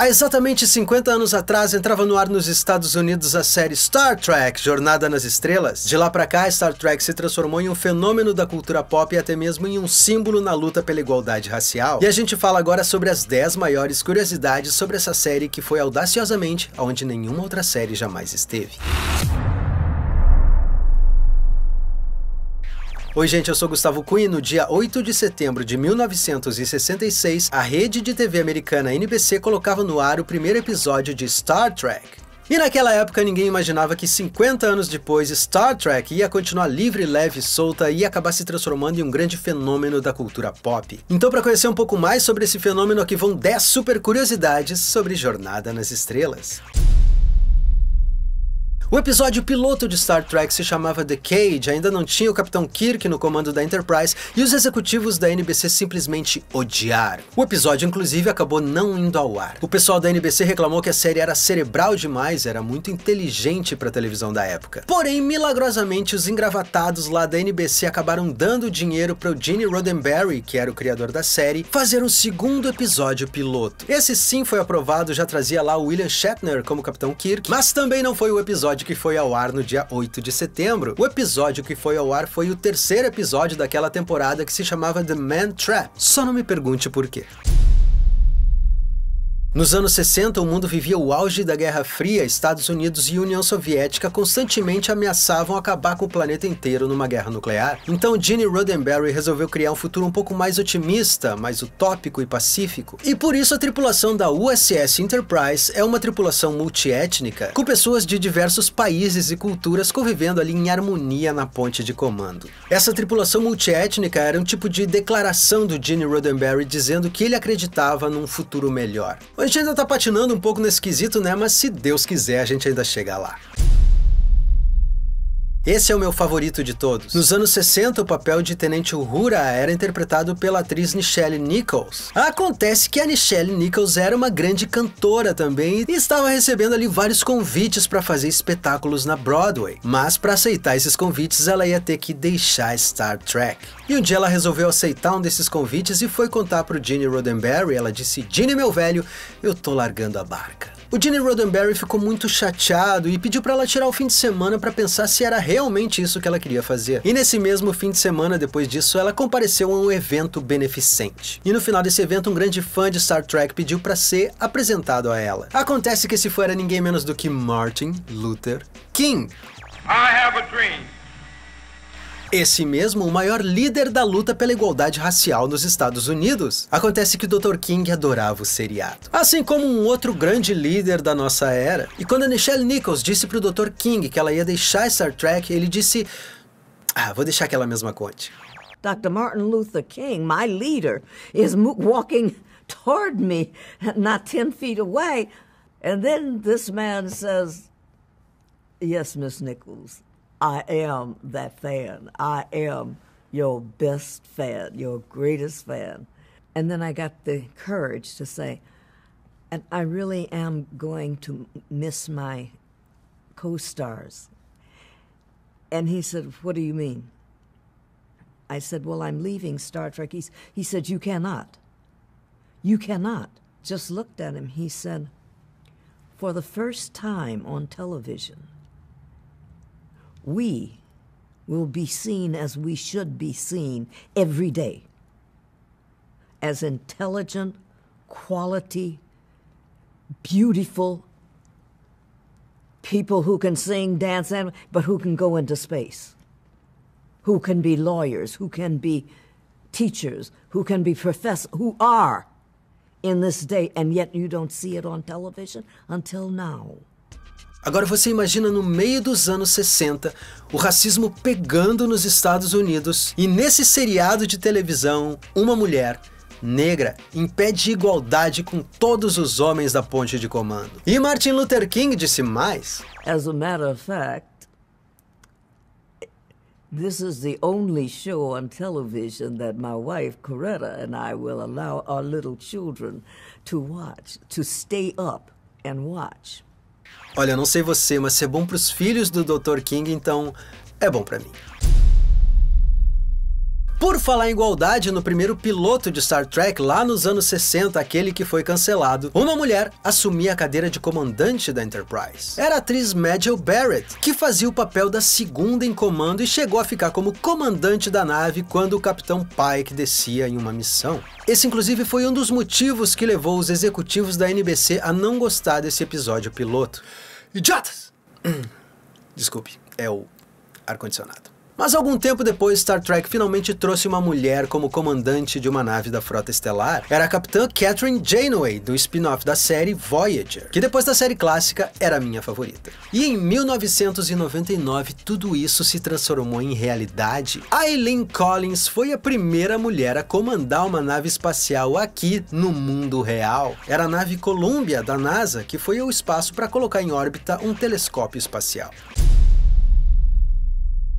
Há exatamente 50 anos atrás entrava no ar nos Estados Unidos a série Star Trek Jornada nas Estrelas. De lá para cá, Star Trek se transformou em um fenômeno da cultura pop e até mesmo em um símbolo na luta pela igualdade racial. E a gente fala agora sobre as 10 maiores curiosidades sobre essa série que foi audaciosamente aonde nenhuma outra série jamais esteve. Oi, gente, eu sou Gustavo Cunha e no dia 8 de setembro de 1966, a rede de TV americana NBC colocava no ar o primeiro episódio de Star Trek. E naquela época ninguém imaginava que 50 anos depois Star Trek ia continuar livre, leve e solta e acabar se transformando em um grande fenômeno da cultura pop. Então para conhecer um pouco mais sobre esse fenômeno aqui vão 10 super curiosidades sobre Jornada nas Estrelas. O episódio piloto de Star Trek se chamava The Cage, ainda não tinha o Capitão Kirk no comando da Enterprise e os executivos da NBC simplesmente odiaram. O episódio, inclusive, acabou não indo ao ar. O pessoal da NBC reclamou que a série era cerebral demais, era muito inteligente para a televisão da época. Porém, milagrosamente, os engravatados lá da NBC acabaram dando dinheiro para o Gene Roddenberry, que era o criador da série, fazer um segundo episódio piloto. Esse sim foi aprovado, já trazia lá o William Shatner como Capitão Kirk, mas também não foi o episódio episódio que foi ao ar no dia 8 de setembro. O episódio que foi ao ar foi o terceiro episódio daquela temporada que se chamava The Man Trap. Só não me pergunte por quê. Nos anos 60, o mundo vivia o auge da Guerra Fria, Estados Unidos e União Soviética constantemente ameaçavam acabar com o planeta inteiro numa guerra nuclear. Então Gene Roddenberry resolveu criar um futuro um pouco mais otimista, mais utópico e pacífico. E por isso a tripulação da USS Enterprise é uma tripulação multiétnica, com pessoas de diversos países e culturas convivendo ali em harmonia na ponte de comando. Essa tripulação multiétnica era um tipo de declaração do Gene Roddenberry dizendo que ele acreditava num futuro melhor. A gente ainda tá patinando um pouco nesse quesito, né? Mas se Deus quiser, a gente ainda chega lá. Esse é o meu favorito de todos. Nos anos 60, o papel de Tenente Uhura era interpretado pela atriz Nichelle Nichols. Acontece que a Nichelle Nichols era uma grande cantora também e estava recebendo ali vários convites para fazer espetáculos na Broadway. Mas para aceitar esses convites, ela ia ter que deixar Star Trek. E um dia ela resolveu aceitar um desses convites e foi contar o Gene Roddenberry. Ela disse: "Gene, meu velho, eu tô largando a barca." O Gene Roddenberry ficou muito chateado e pediu para ela tirar o fim de semana para pensar se era realmente isso que ela queria fazer. E nesse mesmo fim de semana, depois disso, ela compareceu a um evento beneficente. E no final desse evento, um grande fã de Star Trek pediu para ser apresentado a ela. Acontece que esse foi era ninguém menos do que Martin Luther King. I have a dream. Esse mesmo, o maior líder da luta pela igualdade racial nos Estados Unidos. Acontece que o Dr. King adorava o seriado. Assim como um outro grande líder da nossa era. E quando a Nichelle Nichols disse pro Dr. King que ela ia deixar Star Trek, ele disse... Ah, vou deixar aquela mesma conte. Dr. Martin Luther King, my leader, is walking toward me, not 10 feet away. And then this man says, Yes, Miss Nichols, I am that fan. I am your best fan, your greatest fan. And then I got the courage to say, and I really am going to miss my co stars. And he said, What do you mean? I said, Well, I'm leaving Star Trek. He's, he said, You cannot. You cannot. Just looked at him. He said, For the first time on television, we will be seen as we should be seen every day as intelligent, quality, beautiful people who can sing, dance, and but who can go into space, who can be lawyers, who can be teachers, who can be professors, who are in this day, and yet you don't see it on television until now. Agora você imagina no meio dos anos 60, o racismo pegando nos Estados Unidos e nesse seriado de televisão, uma mulher negra impede igualdade com todos os homens da ponte de comando. E Martin Luther King disse mais. As a matter of fact, This is the only show on television that my wife, Coretta, and I will allow our little children to watch, to stay up and watch. Olha, não sei você, mas ser é bom pros filhos do Dr. King, então é bom para mim. Por falar em igualdade, no primeiro piloto de Star Trek, lá nos anos 60, aquele que foi cancelado, uma mulher assumia a cadeira de comandante da Enterprise. Era a atriz Madge Barrett, que fazia o papel da segunda em comando e chegou a ficar como comandante da nave quando o Capitão Pike descia em uma missão. Esse, inclusive, foi um dos motivos que levou os executivos da NBC a não gostar desse episódio piloto. Idiotas! Desculpe, é o ar-condicionado. Mas algum tempo depois, Star Trek finalmente trouxe uma mulher como comandante de uma nave da Frota Estelar. Era a capitã Catherine Janeway, do spin-off da série Voyager, que depois da série clássica era a minha favorita. E em 1999, tudo isso se transformou em realidade. Aileen Collins foi a primeira mulher a comandar uma nave espacial aqui no mundo real. Era a nave Columbia da NASA que foi ao espaço para colocar em órbita um telescópio espacial.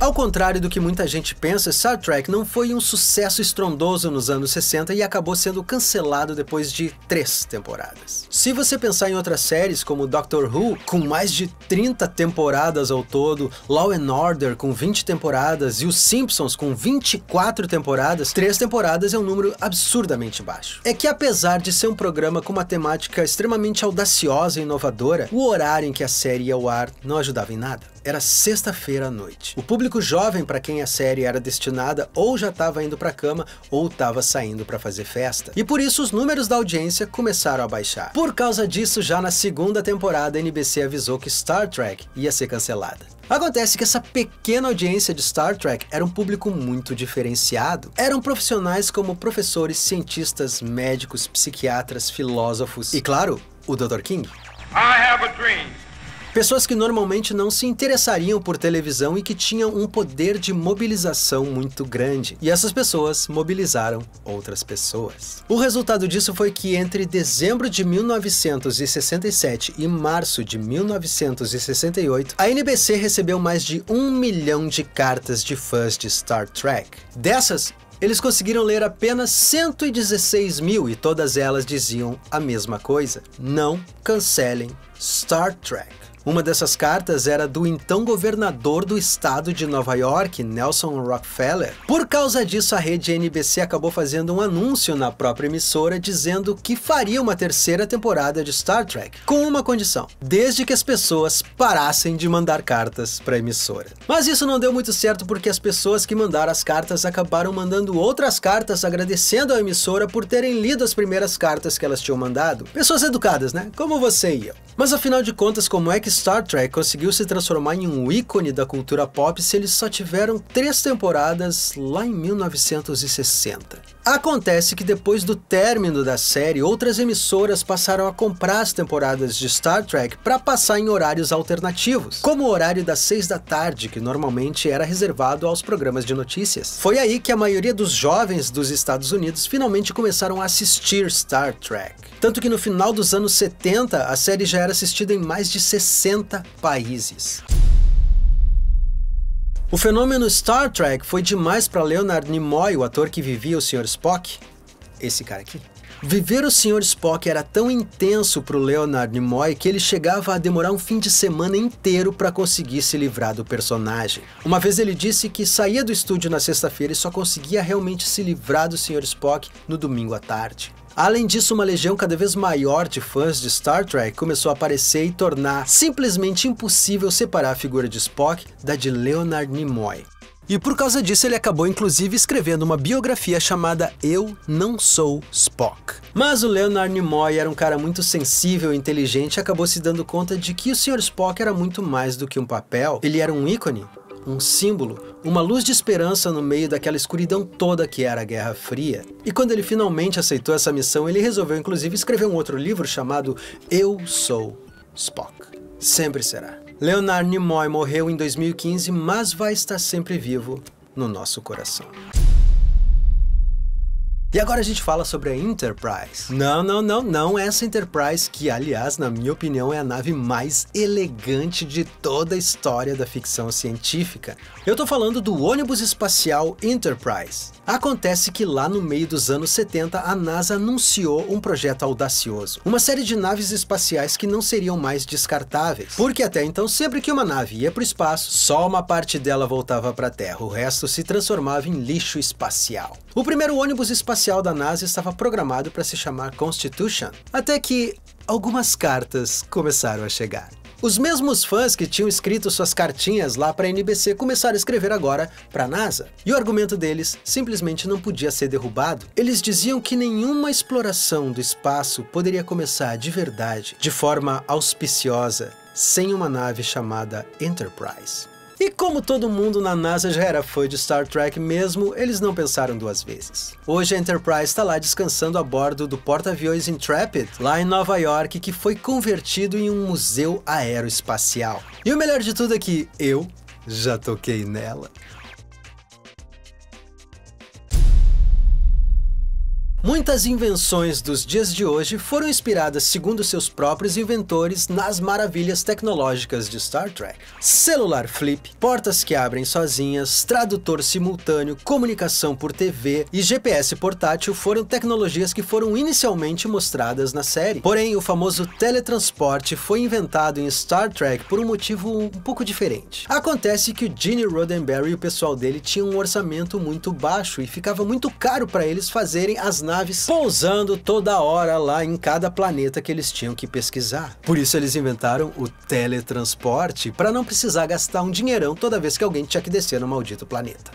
Ao contrário do que muita gente pensa, Star Trek não foi um sucesso estrondoso nos anos 60 e acabou sendo cancelado depois de três temporadas. Se você pensar em outras séries como Doctor Who, com mais de 30 temporadas ao todo, Law and Order com 20 temporadas e Os Simpsons com 24 temporadas, três temporadas é um número absurdamente baixo. É que apesar de ser um programa com uma temática extremamente audaciosa e inovadora, o horário em que a série ia ao ar não ajudava em nada. Era sexta-feira à noite. O público jovem para quem a série era destinada ou já estava indo para cama ou estava saindo para fazer festa. E por isso os números da audiência começaram a baixar. Por causa disso, já na segunda temporada, a NBC avisou que Star Trek ia ser cancelada. Acontece que essa pequena audiência de Star Trek era um público muito diferenciado. Eram profissionais como professores, cientistas, médicos, psiquiatras, filósofos e, claro, o Dr. King. I have a dream. Pessoas que normalmente não se interessariam por televisão e que tinham um poder de mobilização muito grande. E essas pessoas mobilizaram outras pessoas. O resultado disso foi que entre dezembro de 1967 e março de 1968, a NBC recebeu mais de um milhão de cartas de fãs de Star Trek. Dessas, eles conseguiram ler apenas 116 mil e todas elas diziam a mesma coisa: não cancelem Star Trek. Uma dessas cartas era do então governador do estado de Nova York, Nelson Rockefeller. Por causa disso, a rede NBC acabou fazendo um anúncio na própria emissora dizendo que faria uma terceira temporada de Star Trek, com uma condição: desde que as pessoas parassem de mandar cartas para a emissora. Mas isso não deu muito certo porque as pessoas que mandaram as cartas acabaram mandando outras cartas agradecendo a emissora por terem lido as primeiras cartas que elas tinham mandado. Pessoas educadas, né? Como você e eu. Mas afinal de contas, como é que Star Trek conseguiu se transformar em um ícone da cultura pop se eles só tiveram três temporadas lá em 1960? Acontece que depois do término da série, outras emissoras passaram a comprar as temporadas de Star Trek para passar em horários alternativos, como o horário das seis da tarde, que normalmente era reservado aos programas de notícias. Foi aí que a maioria dos jovens dos Estados Unidos finalmente começaram a assistir Star Trek. Tanto que no final dos anos 70, a série já era assistida em mais de 60 países. O fenômeno Star Trek foi demais para Leonard Nimoy, o ator que vivia o Sr. Spock. Esse cara aqui. Viver o Sr. Spock era tão intenso para o Leonard Nimoy que ele chegava a demorar um fim de semana inteiro para conseguir se livrar do personagem. Uma vez ele disse que saía do estúdio na sexta-feira e só conseguia realmente se livrar do Sr. Spock no domingo à tarde. Além disso, uma legião cada vez maior de fãs de Star Trek começou a aparecer e tornar simplesmente impossível separar a figura de Spock da de Leonard Nimoy. E por causa disso, ele acabou inclusive escrevendo uma biografia chamada Eu Não Sou Spock. Mas o Leonard Nimoy era um cara muito sensível e inteligente e acabou se dando conta de que o Sr. Spock era muito mais do que um papel, ele era um ícone, um símbolo, uma luz de esperança no meio daquela escuridão toda que era a Guerra Fria. E quando ele finalmente aceitou essa missão, ele resolveu inclusive escrever um outro livro chamado Eu Sou Spock. Sempre será. Leonard Nimoy morreu em 2015, mas vai estar sempre vivo no nosso coração. E agora a gente fala sobre a Enterprise. Não, não, não, não é essa Enterprise que, aliás, na minha opinião, é a nave mais elegante de toda a história da ficção científica. Eu tô falando do ônibus espacial Enterprise. Acontece que lá no meio dos anos 70 a NASA anunciou um projeto audacioso, uma série de naves espaciais que não seriam mais descartáveis, porque até então sempre que uma nave ia pro espaço, só uma parte dela voltava para Terra, o resto se transformava em lixo espacial. O primeiro ônibus espacial espacial da NASA estava programado para se chamar Constitution, até que algumas cartas começaram a chegar. Os mesmos fãs que tinham escrito suas cartinhas lá para a NBC começaram a escrever agora para a NASA. E o argumento deles simplesmente não podia ser derrubado. Eles diziam que nenhuma exploração do espaço poderia começar de verdade, de forma auspiciosa, sem uma nave chamada Enterprise. E como todo mundo na NASA já era fã de Star Trek mesmo, eles não pensaram duas vezes. Hoje a Enterprise está lá descansando a bordo do porta-aviões Intrepid, lá em Nova York, que foi convertido em um museu aeroespacial. E o melhor de tudo é que eu já toquei nela. Muitas invenções dos dias de hoje foram inspiradas, segundo seus próprios inventores, nas maravilhas tecnológicas de Star Trek. Celular flip, portas que abrem sozinhas, tradutor simultâneo, comunicação por TV e GPS portátil foram tecnologias que foram inicialmente mostradas na série. Porém, o famoso teletransporte foi inventado em Star Trek por um motivo um pouco diferente. Acontece que o Gene Roddenberry e o pessoal dele tinham um orçamento muito baixo e ficava muito caro para eles fazerem as aeronaves pousando toda hora lá em cada planeta que eles tinham que pesquisar. Por isso eles inventaram o teletransporte para não precisar gastar um dinheirão toda vez que alguém tinha que descer no maldito planeta.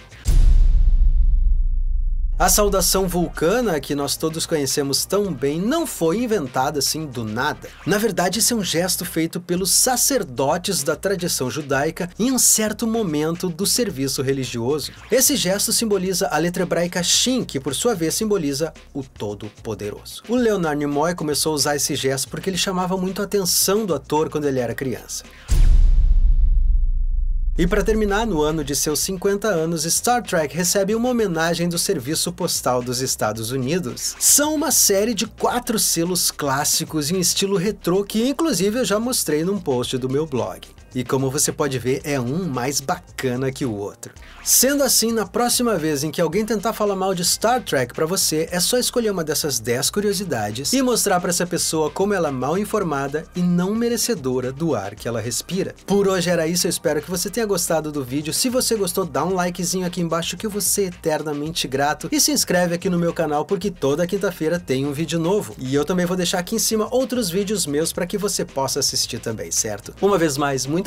A saudação vulcana, que nós todos conhecemos tão bem, não foi inventada assim do nada. Na verdade, isso é um gesto feito pelos sacerdotes da tradição judaica em um certo momento do serviço religioso. Esse gesto simboliza a letra hebraica Shin, que por sua vez simboliza o Todo-Poderoso. O Leonard Nimoy começou a usar esse gesto porque ele chamava muito a atenção do ator quando ele era criança. E para terminar, no ano de seus 50 anos, Star Trek recebe uma homenagem do Serviço Postal dos Estados Unidos. São uma série de quatro selos clássicos em estilo retrô que inclusive eu já mostrei num post do meu blog e como você pode ver, é um mais bacana que o outro. Sendo assim, na próxima vez em que alguém tentar falar mal de Star Trek para você, é só escolher uma dessas 10 curiosidades e mostrar para essa pessoa como ela é mal informada e não merecedora do ar que ela respira. Por hoje era isso, eu espero que você tenha gostado do vídeo. Se você gostou, dá um likezinho aqui embaixo que eu vou ser eternamente grato e se inscreve aqui no meu canal porque toda quinta-feira tem um vídeo novo. E eu também vou deixar aqui em cima outros vídeos meus para que você possa assistir também, certo? Uma vez mais, muito